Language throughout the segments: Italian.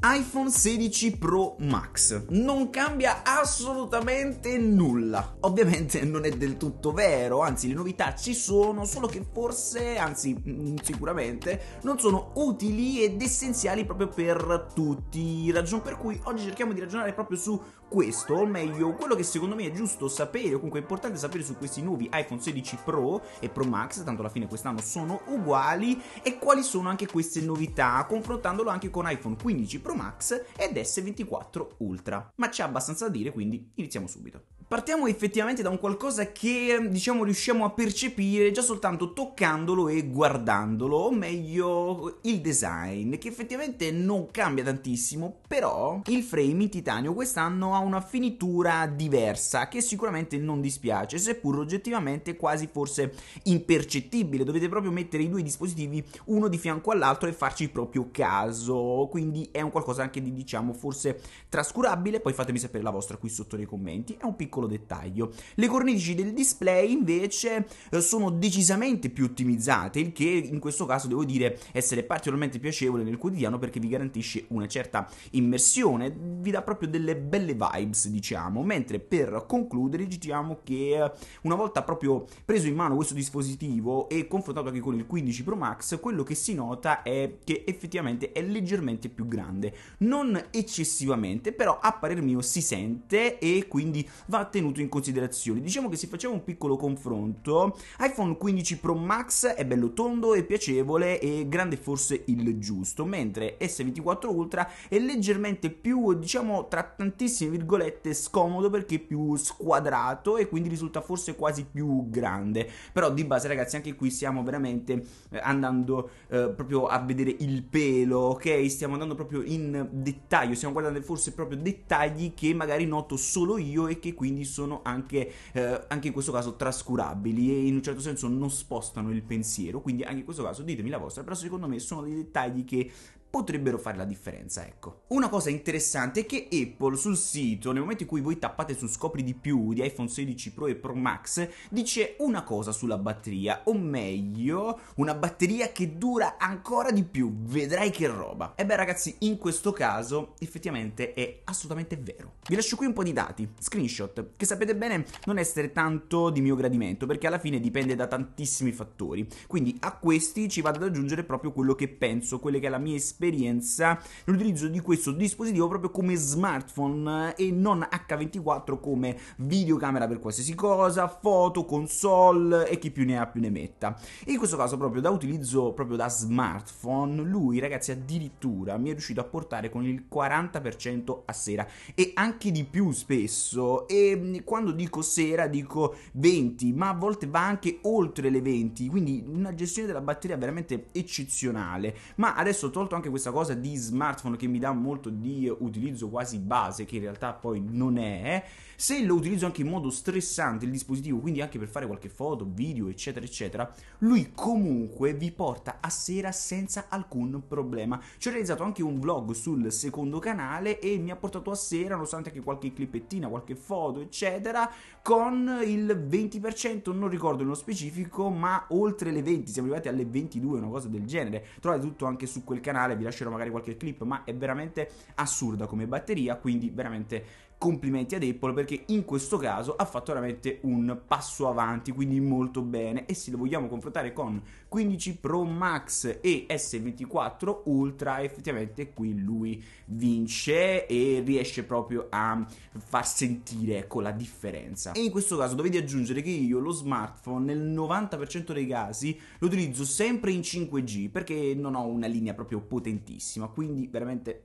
iPhone 16 Pro Max. Non cambia assolutamente nulla. Ovviamente non è del tutto vero, anzi le novità ci sono, solo che forse, anzi mm, sicuramente, non sono utili ed essenziali proprio per tutti. Ragion per cui oggi cerchiamo di ragionare proprio su questo, o meglio, quello che secondo me è giusto sapere, o comunque è importante sapere su questi nuovi iPhone 16 Pro e Pro Max, tanto alla fine quest'anno sono uguali, e quali sono anche queste novità, confrontandolo anche con iPhone 15 Pro Max ed S24 Ultra. Ma c'è abbastanza da dire, quindi iniziamo subito partiamo effettivamente da un qualcosa che diciamo riusciamo a percepire già soltanto toccandolo e guardandolo, o meglio il design, che effettivamente non cambia tantissimo, però il frame in titanio quest'anno ha una finitura diversa che sicuramente non dispiace, seppur oggettivamente quasi forse impercettibile, dovete proprio mettere i due dispositivi uno di fianco all'altro e farci proprio caso, quindi è un qualcosa anche di diciamo forse trascurabile, poi fatemi sapere la vostra qui sotto nei commenti, è un piccolo piccolo dettaglio. Le cornici del display invece eh, sono decisamente più ottimizzate, il che in questo caso devo dire essere particolarmente piacevole nel quotidiano perché vi garantisce una certa immersione, vi dà proprio delle belle vibes, diciamo. Mentre per concludere diciamo che eh, una volta proprio preso in mano questo dispositivo e confrontato anche con il 15 Pro Max, quello che si nota è che effettivamente è leggermente più grande, non eccessivamente, però a parer mio si sente e quindi va tenuto in considerazione. Diciamo che se facciamo un piccolo confronto, iPhone 15 Pro Max è bello tondo e piacevole e grande forse il giusto, mentre S24 Ultra è leggermente più, diciamo, tra tantissime virgolette scomodo perché più squadrato e quindi risulta forse quasi più grande. Però di base ragazzi anche qui stiamo veramente eh, andando eh, proprio a vedere il pelo, ok? Stiamo andando proprio in dettaglio, stiamo guardando forse proprio dettagli che magari noto solo io e che quindi quindi sono anche, eh, anche in questo caso trascurabili e in un certo senso non spostano il pensiero, quindi anche in questo caso ditemi la vostra, però secondo me sono dei dettagli che potrebbero fare la differenza, ecco. Una cosa interessante è che Apple sul sito, nel momento in cui voi tappate su scopri di più di iPhone 16 Pro e Pro Max, dice una cosa sulla batteria, o meglio, una batteria che dura ancora di più, vedrai che roba. E beh ragazzi, in questo caso effettivamente è assolutamente vero. Vi lascio qui un po' di dati, screenshot, che sapete bene non essere tanto di mio gradimento, perché alla fine dipende da tantissimi fattori. Quindi a questi ci vado ad aggiungere proprio quello che penso, quelle che è la mia esperienza esperienza l'utilizzo di questo dispositivo proprio come smartphone eh, e non H24 come videocamera per qualsiasi cosa, foto, console e chi più ne ha più ne metta. E in questo caso proprio da utilizzo proprio da smartphone, lui ragazzi addirittura mi è riuscito a portare con il 40% a sera e anche di più spesso e mm, quando dico sera dico 20, ma a volte va anche oltre le 20, quindi una gestione della batteria veramente eccezionale. Ma adesso ho tolto anche anche questa cosa di smartphone che mi dà molto di utilizzo quasi base, che in realtà poi non è, se lo utilizzo anche in modo stressante il dispositivo, quindi anche per fare qualche foto, video, eccetera, eccetera, lui comunque vi porta a sera senza alcun problema. Ci ho realizzato anche un vlog sul secondo canale e mi ha portato a sera, nonostante anche qualche clipettina, qualche foto, eccetera, con il 20%, non ricordo nello specifico, ma oltre le 20, siamo arrivati alle 22, una cosa del genere. Trovate tutto anche su quel canale, vi lascerò magari qualche clip, ma è veramente assurda come batteria, quindi veramente complimenti ad Apple perché in questo caso ha fatto veramente un passo avanti, quindi molto bene. E se lo vogliamo confrontare con 15 Pro Max e S24 Ultra, effettivamente qui lui vince e riesce proprio a far sentire ecco, la differenza. E in questo caso dovete aggiungere che io lo smartphone nel 90% dei casi lo utilizzo sempre in 5G perché non ho una linea proprio potentissima, quindi veramente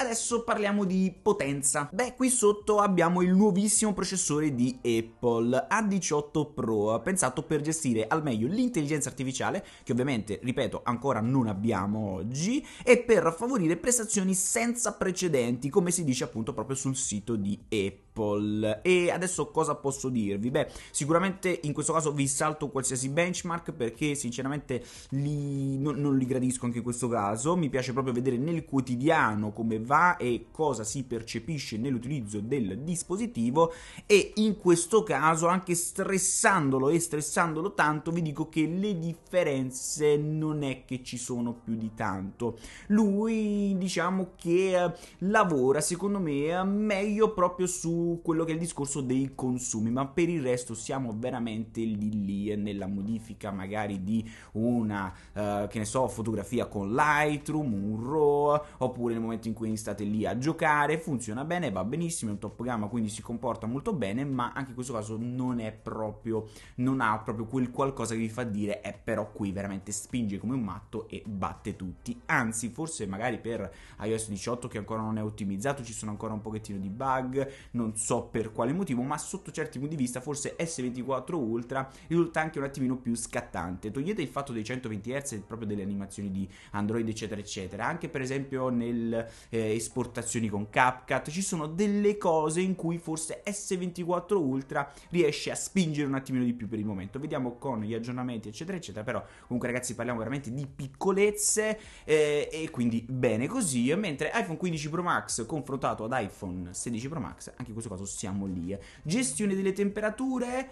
Adesso parliamo di potenza. Beh, qui sotto abbiamo il nuovissimo processore di Apple A18 Pro, pensato per gestire al meglio l'intelligenza artificiale, che ovviamente, ripeto, ancora non abbiamo oggi, e per favorire prestazioni senza precedenti, come si dice appunto proprio sul sito di Apple. Apple. E adesso cosa posso dirvi? Beh, sicuramente in questo caso vi salto qualsiasi benchmark perché sinceramente li, non, non li gradisco anche in questo caso. Mi piace proprio vedere nel quotidiano come va e cosa si percepisce nell'utilizzo del dispositivo e in questo caso anche stressandolo e stressandolo tanto vi dico che le differenze non è che ci sono più di tanto. Lui diciamo che eh, lavora secondo me meglio proprio su quello che è il discorso dei consumi, ma per il resto siamo veramente lì lì eh, nella modifica magari di una, uh, che ne so, fotografia con Lightroom, un RAW, oppure nel momento in cui state lì a giocare, funziona bene, va benissimo, è un top gamma, quindi si comporta molto bene, ma anche in questo caso non è proprio, non ha proprio quel qualcosa che vi fa dire, è eh, però qui veramente spinge come un matto e batte tutti, anzi forse magari per iOS 18 che ancora non è ottimizzato, ci sono ancora un pochettino di bug, non non so per quale motivo, ma sotto certi punti di vista forse S24 Ultra risulta anche un attimino più scattante. Togliete il fatto dei 120 Hz proprio delle animazioni di Android eccetera eccetera, anche per esempio nelle eh, esportazioni con CapCut ci sono delle cose in cui forse S24 Ultra riesce a spingere un attimino di più per il momento. Vediamo con gli aggiornamenti eccetera eccetera, però comunque ragazzi parliamo veramente di piccolezze eh, e quindi bene così, mentre iPhone 15 Pro Max confrontato ad iPhone 16 Pro Max, anche questo questo caso siamo lì. Eh. Gestione delle temperature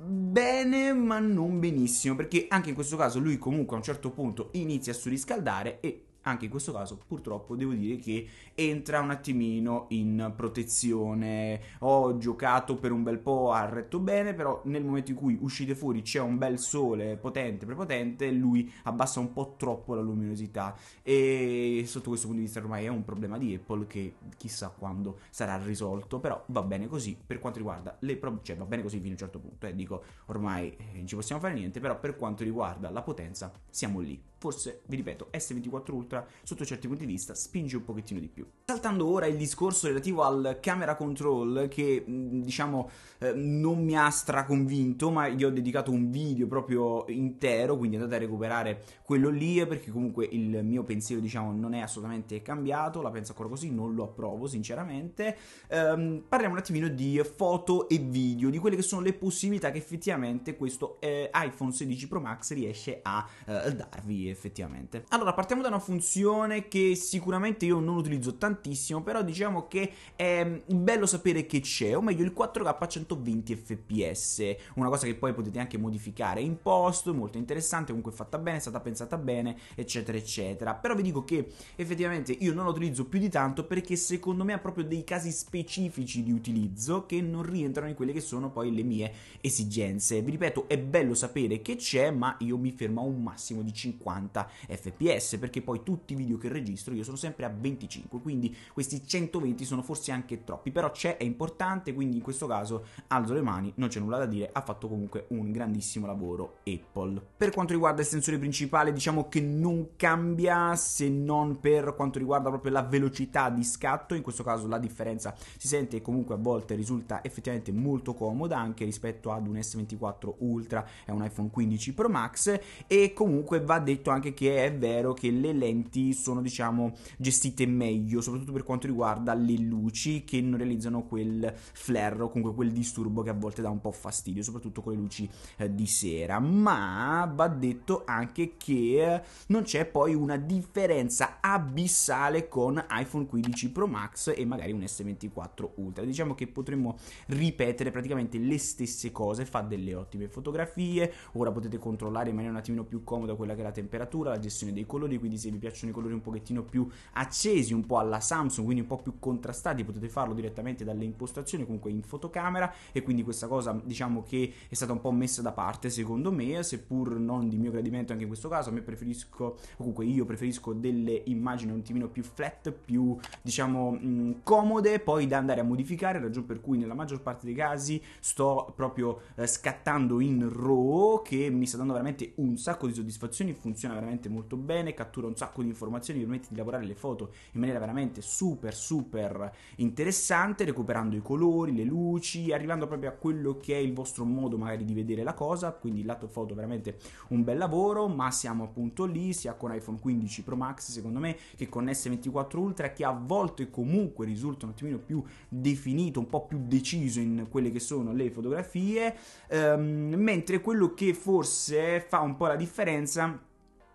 bene ma non benissimo perché anche in questo caso lui comunque a un certo punto inizia a surriscaldare e anche in questo caso purtroppo devo dire che entra un attimino in protezione. Ho giocato per un bel po', ha retto bene, però nel momento in cui uscite fuori c'è un bel sole potente, prepotente, lui abbassa un po' troppo la luminosità e sotto questo punto di vista ormai è un problema di Apple che chissà quando sarà risolto, però va bene così per quanto riguarda le pro- cioè va bene così fino a un certo punto, eh, dico ormai eh, non ci possiamo fare niente, però per quanto riguarda la potenza siamo lì forse, vi ripeto, S24 Ultra sotto certi punti di vista spinge un pochettino di più. Saltando ora il discorso relativo al camera control che mm, diciamo eh, non mi ha straconvinto, ma gli ho dedicato un video proprio intero, quindi andate a recuperare quello lì perché comunque il mio pensiero diciamo non è assolutamente cambiato, la penso ancora così, non lo approvo sinceramente. Ehm, parliamo un attimino di foto e video, di quelle che sono le possibilità che effettivamente questo eh, iPhone 16 Pro Max riesce a eh, darvi effettivamente. Allora partiamo da una funzione che sicuramente io non utilizzo tantissimo, però diciamo che è mm, bello sapere che c'è, o meglio il 4K a 120 fps, una cosa che poi potete anche modificare in post, molto interessante, comunque fatta bene, è stata pensata bene, eccetera eccetera. Però vi dico che effettivamente io non la utilizzo più di tanto perché secondo me ha proprio dei casi specifici di utilizzo che non rientrano in quelle che sono poi le mie esigenze. Vi ripeto, è bello sapere che c'è, ma io mi fermo a un massimo di 50 60 fps perché poi tutti i video che registro io sono sempre a 25 quindi questi 120 sono forse anche troppi però c'è è importante quindi in questo caso alzo le mani non c'è nulla da dire ha fatto comunque un grandissimo lavoro Apple per quanto riguarda il sensore principale diciamo che non cambia se non per quanto riguarda proprio la velocità di scatto in questo caso la differenza si sente e comunque a volte risulta effettivamente molto comoda anche rispetto ad un S24 Ultra e un iPhone 15 Pro Max e comunque va detto detto anche che è vero che le lenti sono diciamo gestite meglio, soprattutto per quanto riguarda le luci che non realizzano quel flare o comunque quel disturbo che a volte dà un po' fastidio, soprattutto con le luci eh, di sera. Ma va detto anche che non c'è poi una differenza abissale con iPhone 15 Pro Max e magari un S24 Ultra. Diciamo che potremmo ripetere praticamente le stesse cose, fa delle ottime fotografie, ora potete controllare in maniera un attimino più comoda quella che è la temperatura temperatura, la gestione dei colori, quindi se vi piacciono i colori un pochettino più accesi, un po' alla Samsung, quindi un po' più contrastati, potete farlo direttamente dalle impostazioni, comunque in fotocamera e quindi questa cosa diciamo che è stata un po' messa da parte secondo me, seppur non di mio gradimento anche in questo caso, a me preferisco, comunque io preferisco delle immagini un attimino più flat, più diciamo mh, mm, comode, poi da andare a modificare, ragione per cui nella maggior parte dei casi sto proprio eh, scattando in RAW che mi sta dando veramente un sacco di soddisfazioni, funziona funziona veramente molto bene, cattura un sacco di informazioni, vi permette di lavorare le foto in maniera veramente super super interessante, recuperando i colori, le luci, arrivando proprio a quello che è il vostro modo magari di vedere la cosa, quindi il lato foto veramente un bel lavoro, ma siamo appunto lì, sia con iPhone 15 Pro Max secondo me che con S24 Ultra che a volte comunque risulta un attimino più definito, un po' più deciso in quelle che sono le fotografie, ehm, mentre quello che forse fa un po' la differenza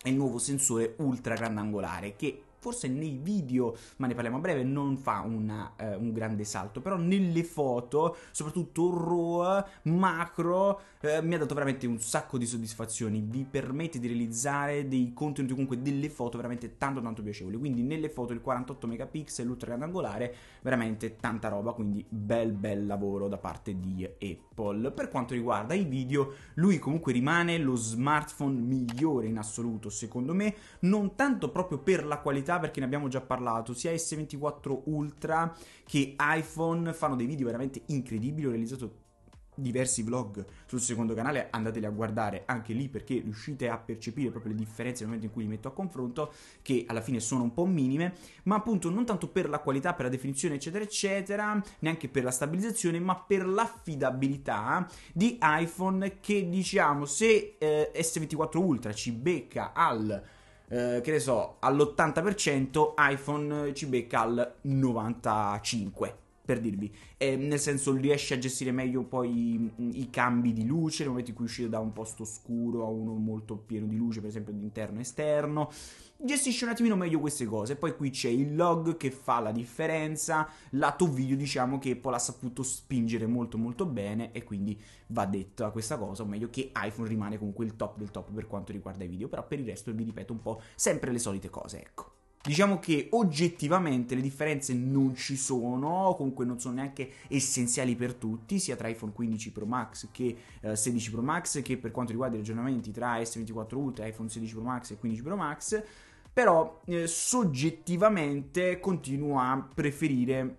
il nuovo sensore ultra grandangolare che forse nei video, ma ne parliamo a breve, non fa una, eh, un grande salto, però nelle foto, soprattutto RAW, macro, eh, mi ha dato veramente un sacco di soddisfazioni, vi permette di realizzare dei contenuti comunque delle foto veramente tanto tanto piacevoli, quindi nelle foto il 48 megapixel, l'ultra grandangolare, veramente tanta roba, quindi bel bel lavoro da parte di Apple. Per quanto riguarda i video, lui comunque rimane lo smartphone migliore in assoluto, secondo me, non tanto proprio per la qualità novità perché ne abbiamo già parlato, sia S24 Ultra che iPhone fanno dei video veramente incredibili, ho realizzato diversi vlog sul secondo canale, andateli a guardare anche lì perché riuscite a percepire proprio le differenze nel momento in cui li metto a confronto, che alla fine sono un po' minime, ma appunto non tanto per la qualità, per la definizione, eccetera, eccetera, neanche per la stabilizzazione, ma per l'affidabilità di iPhone che diciamo se eh, S24 Ultra ci becca al eh, che ne so, all'80%, iPhone ci becca al 95% per dirvi, eh, nel senso riesce a gestire meglio poi i, mm, i, cambi di luce nel momento in cui uscite da un posto scuro a uno molto pieno di luce, per esempio di e esterno. Gestisce un attimino meglio queste cose. Poi qui c'è il log che fa la differenza. Lato video, diciamo che Apple ha saputo spingere molto molto bene. E quindi va detta questa cosa. O meglio che iPhone rimane comunque il top del top per quanto riguarda i video. Però per il resto vi ripeto un po' sempre le solite cose, ecco. Diciamo che oggettivamente le differenze non ci sono, comunque non sono neanche essenziali per tutti, sia tra iPhone 15 Pro Max che eh, 16 Pro Max, che per quanto riguarda i ragionamenti tra S24 Ultra, iPhone 16 Pro Max e 15 Pro Max, però eh, soggettivamente continuo a preferire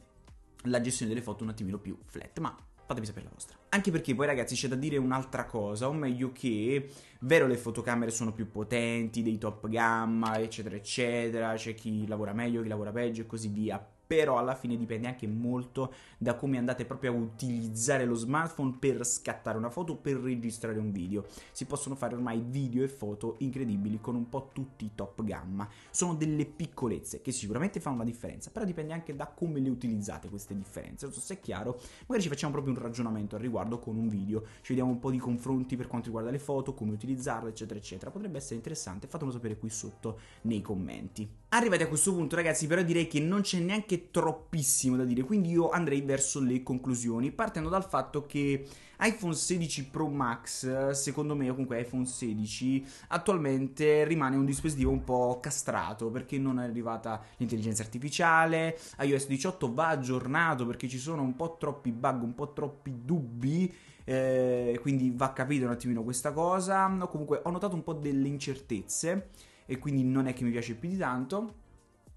la gestione delle foto un attimino più flat, ma fatemi sapere la vostra. Anche perché poi ragazzi c'è da dire un'altra cosa, o meglio che, vero le fotocamere sono più potenti, dei top gamma, eccetera eccetera, c'è chi lavora meglio, chi lavora peggio e così via, però alla fine dipende anche molto da come andate proprio a utilizzare lo smartphone per scattare una foto, per registrare un video. Si possono fare ormai video e foto incredibili con un po' tutti i top gamma. Sono delle piccolezze che sicuramente fanno una differenza, però dipende anche da come le utilizzate queste differenze. Non so se è chiaro, magari ci facciamo proprio un ragionamento al riguardo con un video, ci vediamo un po' di confronti per quanto riguarda le foto, come utilizzarle, eccetera, eccetera. Potrebbe essere interessante, fatemelo sapere qui sotto nei commenti. Arrivati a questo punto ragazzi, però direi che non c'è neanche neanche troppissimo da dire, quindi io andrei verso le conclusioni, partendo dal fatto che iPhone 16 Pro Max, secondo me, o comunque iPhone 16, attualmente rimane un dispositivo un po' castrato perché non è arrivata l'intelligenza artificiale, iOS 18 va aggiornato perché ci sono un po' troppi bug, un po' troppi dubbi. Eh, quindi va capito un attimino questa cosa. No, comunque ho notato un po' delle incertezze e quindi non è che mi piace più di tanto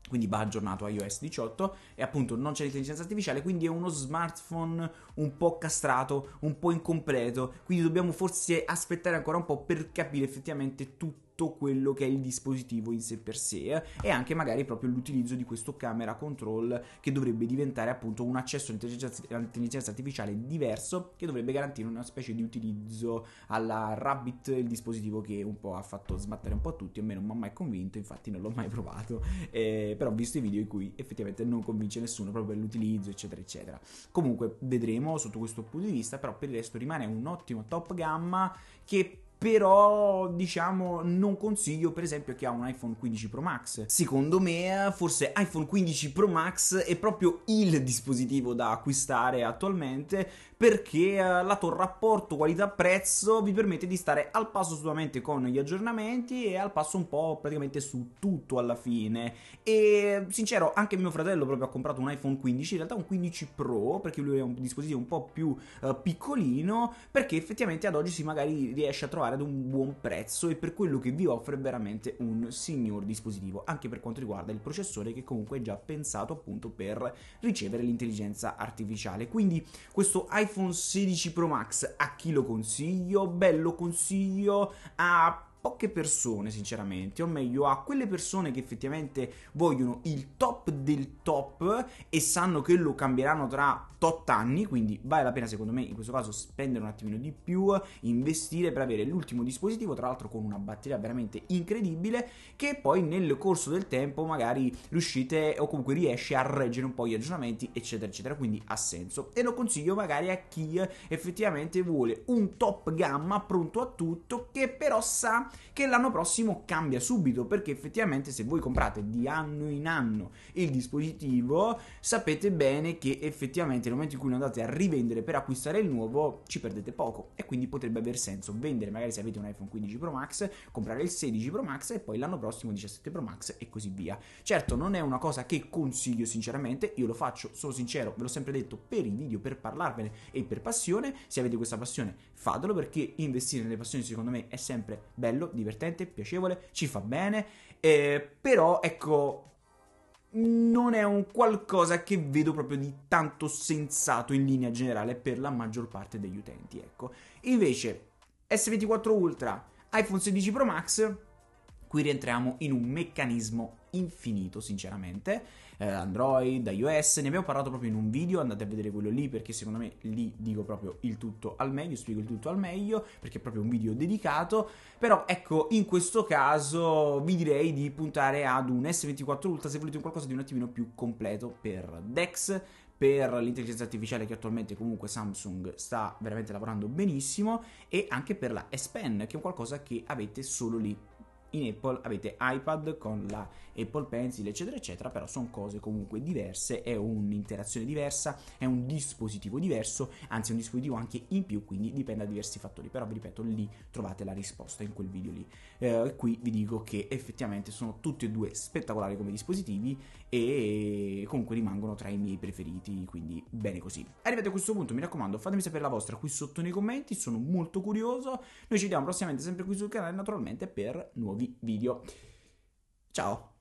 quindi va aggiornato a iOS 18 e appunto non c'è l'intelligenza artificiale, quindi è uno smartphone un po' castrato, un po' incompleto, quindi dobbiamo forse aspettare ancora un po' per capire effettivamente tutto tutto quello che è il dispositivo in sé per sé eh, e anche magari proprio l'utilizzo di questo camera control che dovrebbe diventare appunto un accesso all'intelligenza artificiale diverso che dovrebbe garantire una specie di utilizzo alla Rabbit, il dispositivo che un po' ha fatto sbattere un po' tutti, a me non mi ha mai convinto, infatti non l'ho mai provato, eh, però ho visto i video in cui effettivamente non convince nessuno proprio per l'utilizzo, eccetera, eccetera. Comunque vedremo sotto questo punto di vista, però per il resto rimane un ottimo top gamma che però diciamo non consiglio per esempio chi ha un iPhone 15 Pro Max secondo me forse iPhone 15 Pro Max è proprio il dispositivo da acquistare attualmente perché eh, lato rapporto qualità-prezzo vi permette di stare al passo solamente con gli aggiornamenti e al passo un po' praticamente su tutto alla fine. E sincero, anche mio fratello proprio ha comprato un iPhone 15, in realtà un 15 Pro, perché lui è un dispositivo un po' più uh, piccolino, perché effettivamente ad oggi si magari riesce a trovare ad un buon prezzo e per quello che vi offre veramente un signor dispositivo, anche per quanto riguarda il processore che comunque è già pensato appunto per ricevere l'intelligenza artificiale. Quindi questo iPhone iPhone 16 Pro Max. A chi lo consiglio? Beh, lo consiglio a poche persone, sinceramente, o meglio a quelle persone che effettivamente vogliono il top del top e sanno che lo cambieranno tra tot anni, quindi vale la pena secondo me in questo caso spendere un attimino di più, investire per avere l'ultimo dispositivo, tra l'altro con una batteria veramente incredibile che poi nel corso del tempo magari riuscite o comunque riesce a reggere un po' gli aggiornamenti, eccetera, eccetera, quindi ha senso e lo consiglio magari a chi effettivamente vuole un top gamma pronto a tutto che però sa che l'anno prossimo cambia subito, perché effettivamente se voi comprate di anno in anno il dispositivo, sapete bene che effettivamente nel momento in cui lo andate a rivendere per acquistare il nuovo, ci perdete poco e quindi potrebbe aver senso vendere magari se avete un iPhone 15 Pro Max, comprare il 16 Pro Max e poi l'anno prossimo 17 Pro Max e così via. Certo, non è una cosa che consiglio sinceramente, io lo faccio, sono sincero, ve l'ho sempre detto per i video, per parlarvene e per passione, se avete questa passione fatelo perché investire nelle passioni secondo me è sempre bello bello, divertente, piacevole, ci fa bene, eh, però ecco non è un qualcosa che vedo proprio di tanto sensato in linea generale per la maggior parte degli utenti, ecco. Invece S24 Ultra, iPhone 16 Pro Max qui rientriamo in un meccanismo infinito, sinceramente. Eh, Android, iOS, ne abbiamo parlato proprio in un video, andate a vedere quello lì perché secondo me lì dico proprio il tutto al meglio, spiego il tutto al meglio perché è proprio un video dedicato, però ecco, in questo caso vi direi di puntare ad un S24 Ultra se volete un qualcosa di un attimino più completo per DeX, per l'intelligenza artificiale che attualmente comunque Samsung sta veramente lavorando benissimo e anche per la S Pen che è qualcosa che avete solo lì in Apple avete iPad con la Apple Pencil eccetera eccetera però sono cose comunque diverse è un'interazione diversa è un dispositivo diverso anzi è un dispositivo anche in più quindi dipende da diversi fattori però vi ripeto lì trovate la risposta in quel video lì eh, qui vi dico che effettivamente sono tutti e due spettacolari come dispositivi e comunque rimangono tra i miei preferiti, quindi bene così. Arrivati a questo punto, mi raccomando, fatemi sapere la vostra qui sotto nei commenti, sono molto curioso. Noi ci vediamo prossimamente sempre qui sul canale, naturalmente, per nuovi video. Ciao!